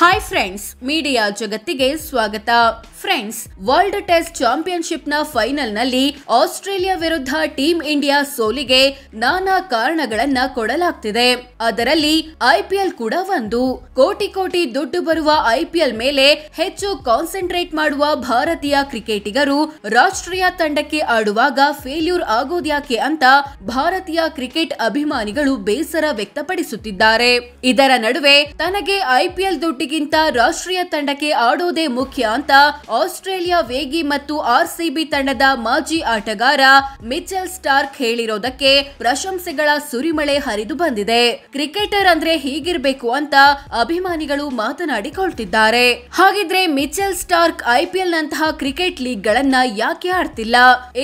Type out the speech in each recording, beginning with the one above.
hi friends media ಜಗತ್ತಿಗೆ ಸ್ವಾಗತ friends world test championship ನ ಫೈನಲ್ ನಲ್ಲಿ ಆಸ್ಟ್ರೇಲಿಯಾ ವಿರುದ್ಧ ಟೀಂ ಇಂಡಿಯಾ ಸೋಲಿಗೆ ನಾನಾ ಕಾರಣಗಳನ್ನ ಕೊಡಲಾಗ್ತಿದೆ ಅದರಲ್ಲಿ ಐಪಿಎಲ್ ಕೂಡ ಒಂದು ಕೋಟಿ ಕೋಟಿ ದುಡ್ಡು ಬರುವ ಐಪಿಎಲ್ ಮೇಲೆ ಹೆಚ್ಚು ಕಾನ್ಸಂಟ್ರೇಟ್ ಮಾಡುವ ಭಾರತೀಯ ಕ್ರಿಕೆಟಿಗರು ರಾಷ್ಟ್ರೀಯ ತಂಡಕ್ಕೆ ಆಡುವಾಗ ಫೇಲ್ಯೂರ್ ಆಗೋದ್ಯಾಕೆ ಅಂತ ಭಾರತೀಯ ಕ್ರಿಕೆಟ್ ಅಭಿಮಾನಿಗಳು ಬೇಸರ ವ್ಯಕ್ತಪಡಿಸುತ್ತಿದ್ದಾರೆ ಇದರ ನಡುವೆ ತನಗೆ ಐಪಿಎಲ್ ದುಡ್ಡು ಗಿಂತ ರಾಷ್ಟ್ರೀಯ ತಂಡಕ್ಕೆ ಆಡೋದೇ ಮುಖ್ಯ ಅಂತ ಆಸ್ಟ್ರೇಲಿಯಾ ವೇಗಿ ಮತ್ತು ಆರ್ಸಿಬಿ ತಂಡದ ಮಾಜಿ ಆಟಗಾರ ಮಿಚೆಲ್ ಸ್ಟಾರ್ಕ್ ಹೇಳಿರೋದಕ್ಕೆ ಪ್ರಶಂಸೆಗಳ ಸುರಿಮಳೆ ಹರಿದು ಬಂದಿದೆ ಕ್ರಿಕೆಟರ್ ಅಂದ್ರೆ ಹೀಗಿರ್ಬೇಕು ಅಂತ ಅಭಿಮಾನಿಗಳು ಮಾತನಾಡಿಕೊಳ್ತಿದ್ದಾರೆ ಹಾಗಿದ್ರೆ ಮಿಚೆಲ್ ಸ್ಟಾರ್ಕ್ ಐಪಿಎಲ್ ನಂತಹ ಕ್ರಿಕೆಟ್ ಲೀಗ್ ಗಳನ್ನ ಯಾಕೆ ಆಡ್ತಿಲ್ಲ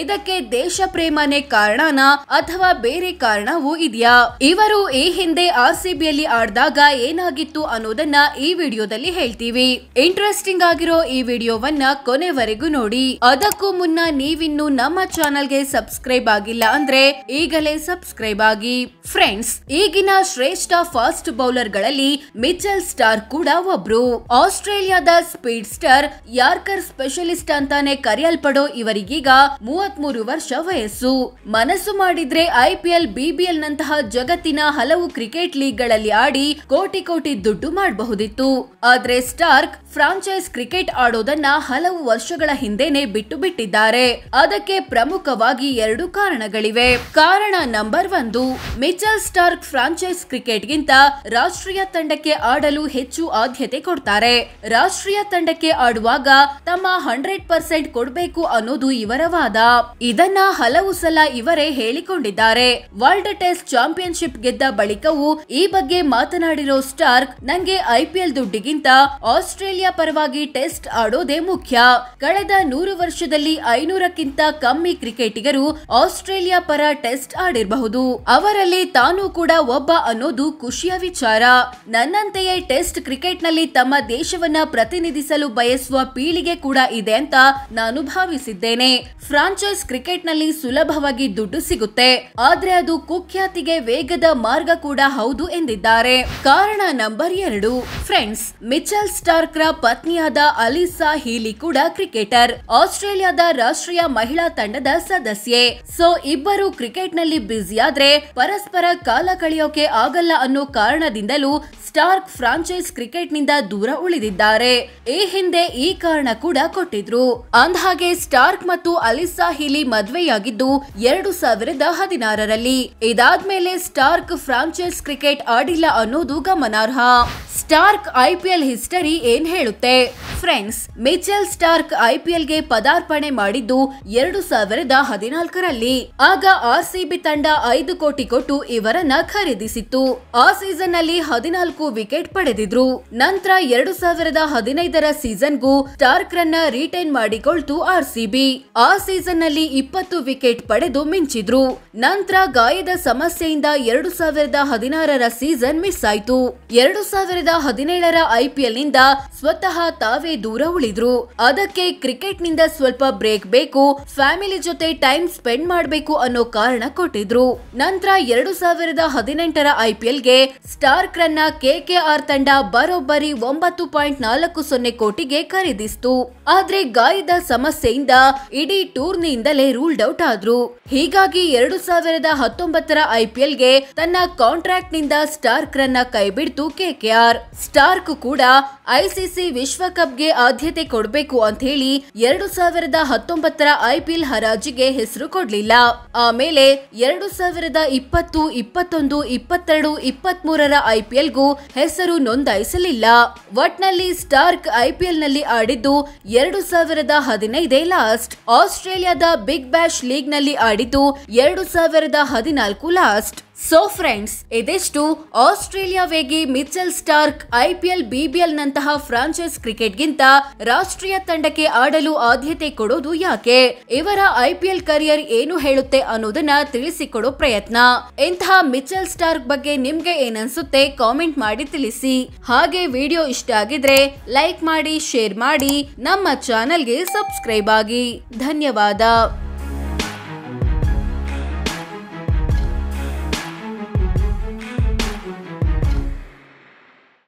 ಇದಕ್ಕೆ ದೇಶ ಪ್ರೇಮನೇ ಕಾರಣನ ಅಥವಾ ಬೇರೆ ಕಾರಣವೂ ಇದೆಯಾ ಇವರು ಈ ಹಿಂದೆ ಸಿಬಿಯಲ್ಲಿ ಆಡಿದಾಗ ಏನಾಗಿತ್ತು ಅನ್ನೋದನ್ನ ಈ ವಿಡಿಯೋದಲ್ಲಿ ಹೇಳ್ತೀವಿ ಇಂಟ್ರೆಸ್ಟಿಂಗ್ ಆಗಿರೋ ಈ ವಿಡಿಯೋವನ್ನ ಕೊನೆವರೆಗೂ ನೋಡಿ ಅದಕ್ಕೂ ಮುನ್ನ ನೀವಿನ್ನು ನಮ್ಮ ಚಾನೆಲ್ಗೆ ಸಬ್ಸ್ಕ್ರೈಬ್ ಆಗಿಲ್ಲ ಅಂದ್ರೆ ಈಗಲೇ ಸಬ್ಸ್ಕ್ರೈಬ್ ಆಗಿ ಫ್ರೆಂಡ್ಸ್ ಈಗಿನ ಶ್ರೇಷ್ಠ ಫಾಸ್ಟ್ ಬೌಲರ್ ಗಳಲ್ಲಿ ಮಿಚೆಲ್ ಸ್ಟಾರ್ ಕೂಡ ಒಬ್ರು ಆಸ್ಟ್ರೇಲಿಯಾದ ಸ್ಪೀಡ್ ಸ್ಟಾರ್ ಯಾರ್ಕರ್ ಸ್ಪೆಷಲಿಸ್ಟ್ ಅಂತಾನೆ ಕರೆಯಲ್ಪಡೋ ಇವರಿಗೀಗ ಮೂವತ್ ವರ್ಷ ವಯಸ್ಸು ಮನಸ್ಸು ಮಾಡಿದ್ರೆ ಐಪಿಎಲ್ ಬಿಬಿಎಲ್ ನಂತಹ ಜಗತ್ತಿನ ಹಲವು ಕ್ರಿಕೆಟ್ ಲೀಗ್ಗಳಲ್ಲಿ ಆಡಿ ಕೋಟಿ ಕೋಟಿ ದುಡ್ಡು ಮಾಡಬಹುದಿತ್ತು ಆದ್ರೆ ಸ್ಟಾರ್ಕ್ ಫ್ರಾಂಚೈಸ್ ಕ್ರಿಕೆಟ್ ಆಡೋದನ್ನ ಹಲವು ವರ್ಷಗಳ ಹಿಂದೆನೆ ಬಿಟ್ಟು ಬಿಟ್ಟಿದ್ದಾರೆ ಅದಕ್ಕೆ ಪ್ರಮುಖವಾಗಿ ಎರಡು ಕಾರಣಗಳಿವೆ ಕಾರಣ ನಂಬರ್ ಒಂದು ಮಿಚಲ್ ಸ್ಟಾರ್ಕ್ ಫ್ರಾಂಚೈಸ್ ಕ್ರಿಕೆಟ್ ಗಿಂತ ರಾಷ್ಟ್ರೀಯ ತಂಡಕ್ಕೆ ಆಡಲು ಹೆಚ್ಚು ಆದ್ಯತೆ ಕೊಡ್ತಾರೆ ರಾಷ್ಟ್ರೀಯ ತಂಡಕ್ಕೆ ಆಡುವಾಗ ತಮ್ಮ ಹಂಡ್ರೆಡ್ ಪರ್ಸೆಂಟ್ ಕೊಡ್ಬೇಕು ಅನ್ನೋದು ಇವರ ವಾದ ಇದನ್ನ ಹಲವು ಸಲ ಇವರೇ ಹೇಳಿಕೊಂಡಿದ್ದಾರೆ ವರ್ಲ್ಡ್ ಟೆಸ್ಟ್ ಚಾಂಪಿಯನ್ಶಿಪ್ ಗೆದ್ದ ಬಳಿಕವೂ ಈ ಬಗ್ಗೆ ಮಾತನಾಡಿರೋ ಸ್ಟಾರ್ಕ್ ನಂಗೆ ಐಪಿಎಲ್ ದುಡ್ಡು ದುಡ್ಡಿಗಿಂತ ಆಸ್ಟ್ರೇಲಿಯಾ ಪರವಾಗಿ ಟೆಸ್ಟ್ ಆಡೋದೇ ಮುಖ್ಯ ಕಳೆದ ನೂರು ವರ್ಷದಲ್ಲಿ ಐನೂರಕ್ಕಿಂತ ಕಮ್ಮಿ ಕ್ರಿಕೆಟಿಗರು ಆಸ್ಟ್ರೇಲಿಯಾ ಪರ ಟೆಸ್ಟ್ ಆಡಿರಬಹುದು ಅವರಲ್ಲಿ ತಾನು ಕೂಡ ಒಬ್ಬ ಅನ್ನೋದು ಖುಷಿಯ ವಿಚಾರ ನನ್ನಂತೆಯೇ ಟೆಸ್ಟ್ ಕ್ರಿಕೆಟ್ ನಲ್ಲಿ ತಮ್ಮ ದೇಶವನ್ನ ಪ್ರತಿನಿಧಿಸಲು ಬಯಸುವ ಪೀಳಿಗೆ ಕೂಡ ಇದೆ ಅಂತ ನಾನು ಭಾವಿಸಿದ್ದೇನೆ ಫ್ರಾಂಚೈಸ್ ಕ್ರಿಕೆಟ್ ನಲ್ಲಿ ಸುಲಭವಾಗಿ ದುಡ್ಡು ಸಿಗುತ್ತೆ ಆದ್ರೆ ಅದು ಕುಖ್ಯಾತಿಗೆ ವೇಗದ ಮಾರ್ಗ ಕೂಡ ಹೌದು ಎಂದಿದ್ದಾರೆ ಕಾರಣ ನಂಬರ್ ಎರಡು ಫ್ರೆಂಡ್ಸ್ ಮಿಚೆಲ್ ಸ್ಟಾರ್ಕ್ ರ ಪತ್ನಿಯಾದ ಅಲಿಸಾ ಹೀಲಿ ಕೂಡ ಕ್ರಿಕೆಟರ್ ಆಸ್ಟ್ರೇಲಿಯಾದ ರಾಷ್ಟ್ರೀಯ ಮಹಿಳಾ ತಂಡದ ಸದಸ್ಯೆ ಸೊ ಇಬ್ಬರು ಕ್ರಿಕೆಟ್ ನಲ್ಲಿ ಬ್ಯುಸಿಯಾದ್ರೆ ಪರಸ್ಪರ ಕಾಲ ಕಳೆಯೋಕೆ ಆಗಲ್ಲ ಅನ್ನೋ ಕಾರಣದಿಂದಲೂ ಸ್ಟಾರ್ಕ್ ಫ್ರಾಂಚೈಸ್ ಕ್ರಿಕೆಟ್ ನಿಂದ ದೂರ ಉಳಿದಿದ್ದಾರೆ ಈ ಹಿಂದೆ ಈ ಕಾರಣ ಕೂಡ ಕೊಟ್ಟಿದ್ರು ಅಂದ್ಹಾಗೆ ಸ್ಟಾರ್ಕ್ ಮತ್ತು ಅಲಿಸಾ ಹೀಲಿ ಮದುವೆಯಾಗಿದ್ದು ಎರಡು ಸಾವಿರದ ಹದಿನಾರರಲ್ಲಿ ಇದಾದ್ಮೇಲೆ ಸ್ಟಾರ್ಕ್ ಫ್ರಾಂಚೈಸ್ ಕ್ರಿಕೆಟ್ ಆಡಿಲ್ಲ ಅನ್ನೋದು ಗಮನಾರ್ಹ ಸ್ಟಾರ್ಕ್ ಐ ಐಪಿಎಲ್ ಹಿಸ್ಟರಿ ಏನ್ ಹೇಳುತ್ತೆ ಫ್ರೆಂಡ್ಸ್ ಮಿಚೆಲ್ ಸ್ಟಾರ್ಕ್ ಐಪಿಎಲ್ ಗೆ ಪದಾರ್ಪಣೆ ಮಾಡಿದ್ದು ಎರಡು ಸಾವಿರದ ಹದಿನಾಲ್ಕರಲ್ಲಿ ಆಗ ಆರ್ ಸಿಬಿ ತಂಡ ಐದು ಕೋಟಿ ಕೊಟ್ಟು ಇವರನ್ನ ಖರೀದಿಸಿತ್ತು ಆ ಸೀಸನ್ ನಲ್ಲಿ ಹದಿನಾಲ್ಕು ವಿಕೆಟ್ ಪಡೆದಿದ್ರು ನಂತರ ಎರಡು ಸಾವಿರದ ಹದಿನೈದರ ಸೀಸನ್ಗೂ ಸ್ಟಾರ್ಕ್ ರನ್ನ ರಿಟೈನ್ ಮಾಡಿಕೊಳ್ತು ಆರ್ ಸಿಬಿ ಆ ಸೀಸನ್ ನಲ್ಲಿ ಇಪ್ಪತ್ತು ವಿಕೆಟ್ ಪಡೆದು ಮಿಂಚಿದ್ರು ನಂತರ ಗಾಯದ ಸಮಸ್ಯೆಯಿಂದ ಎರಡು ಸಾವಿರದ ಹದಿನಾರರ ಸೀಸನ್ ಮಿಸ್ ಆಯ್ತು ಎರಡು ಸಾವಿರದ ಹದಿನೇಳರ ಐಪಿಎಲ್ ನಿಂದ ಸ್ವತಃ ತಾವೇ ದೂರ ಉಳಿದ್ರು ಅದಕ್ಕೆ ಕ್ರಿಕೆಟ್ ನಿಂದ ಸ್ವಲ್ಪ ಬ್ರೇಕ್ ಬೇಕು ಫ್ಯಾಮಿಲಿ ಜೊತೆ ಟೈಮ್ ಸ್ಪೆಂಡ್ ಮಾಡಬೇಕು ಅನ್ನೋ ಕಾರಣ ಕೊಟ್ಟಿದ್ರು ನಂತರ ಎರಡು ಸಾವಿರದ ಹದಿನೆಂಟರ ಐಪಿಎಲ್ಗೆ ಸ್ಟಾರ್ಕ್ ರನ್ನ ಆರ್ ತಂಡ ಬರೋಬ್ಬರಿ ಒಂಬತ್ತು ಪಾಯಿಂಟ್ ನಾಲ್ಕು ಸೊನ್ನೆ ಕೋಟಿಗೆ ಖರೀದಿಸಿತು ಆದ್ರೆ ಗಾಯದ ಸಮಸ್ಯೆಯಿಂದ ಇಡೀ ಟೂರ್ನಿಯಿಂದಲೇ ರೂಲ್ಡ್ ಔಟ್ ಆದ್ರು ಹೀಗಾಗಿ ಎರಡು ಸಾವಿರದ ಹತ್ತೊಂಬತ್ತರ ಐಪಿಎಲ್ಗೆ ತನ್ನ ಕಾಂಟ್ರಾಕ್ಟ್ ನಿಂದ ಸ್ಟಾರ್ಕ್ ರನ್ನ ಕೈಬಿಡ್ತು ಆರ್ ಸ್ಟಾರ್ಕ್ ಕೂಡ ಐಸಿಸಿ ವಿಶ್ವಕಪ್ಗೆ ಆದ್ಯತೆ ಕೊಡಬೇಕು ಅಂತ ಹೇಳಿ ಎರಡು ಸಾವಿರದ ಹತ್ತೊಂಬತ್ತರ ಐಪಿಎಲ್ ಹರಾಜಿಗೆ ಹೆಸರು ಕೊಡಲಿಲ್ಲ ಆಮೇಲೆ ಎರಡು ಸಾವಿರದ ಇಪ್ಪತ್ತು ಇಪ್ಪತ್ತೊಂದು ಇಪ್ಪತ್ತೆರಡು ಇಪ್ಪತ್ತ್ ಮೂರರ ಐಪಿಎಲ್ಗೂ ಹೆಸರು ನೋಂದಾಯಿಸಲಿಲ್ಲ ಒಟ್ನಲ್ಲಿ ಸ್ಟಾರ್ಕ್ ಐಪಿಎಲ್ನಲ್ಲಿ ಆಡಿದ್ದು ಎರಡು ಸಾವಿರದ ಹದಿನೈದೇ ಲಾಸ್ಟ್ ಆಸ್ಟ್ರೇಲಿಯಾದ ಬಿಗ್ ಬ್ಯಾಶ್ ಲೀಗ್ನಲ್ಲಿ ಆಡಿದ್ದು ಎರಡು ಸಾವಿರದ ಹದಿನಾಲ್ಕು ಲಾಸ್ಟ್ ಸೊ ಫ್ರೆಂಡ್ಸ್ ಇದಿಷ್ಟು ಆಸ್ಟ್ರೇಲಿಯಾ ವೇಗಿ ಮಿಚೆಲ್ ಸ್ಟಾರ್ಕ್ ಐಪಿಎಲ್ ಬಿಬಿಎಲ್ ನಂತಹ ಫ್ರಾಂಚೈಸ್ ಕ್ರಿಕೆಟ್ಗಿಂತ ರಾಷ್ಟ್ರೀಯ ತಂಡಕ್ಕೆ ಆಡಲು ಆದ್ಯತೆ ಕೊಡೋದು ಯಾಕೆ ಇವರ ಐಪಿಎಲ್ ಕರಿಯರ್ ಏನು ಹೇಳುತ್ತೆ ಅನ್ನೋದನ್ನ ತಿಳಿಸಿಕೊಡೋ ಪ್ರಯತ್ನ ಇಂತಹ ಮಿಚೆಲ್ ಸ್ಟಾರ್ಕ್ ಬಗ್ಗೆ ನಿಮ್ಗೆ ಏನನ್ಸುತ್ತೆ ಕಾಮೆಂಟ್ ಮಾಡಿ ತಿಳಿಸಿ ಹಾಗೆ ವಿಡಿಯೋ ಇಷ್ಟ ಆಗಿದ್ರೆ ಲೈಕ್ ಮಾಡಿ ಶೇರ್ ಮಾಡಿ ನಮ್ಮ ಚಾನೆಲ್ಗೆ ಸಬ್ಸ್ಕ್ರೈಬ್ ಆಗಿ ಧನ್ಯವಾದ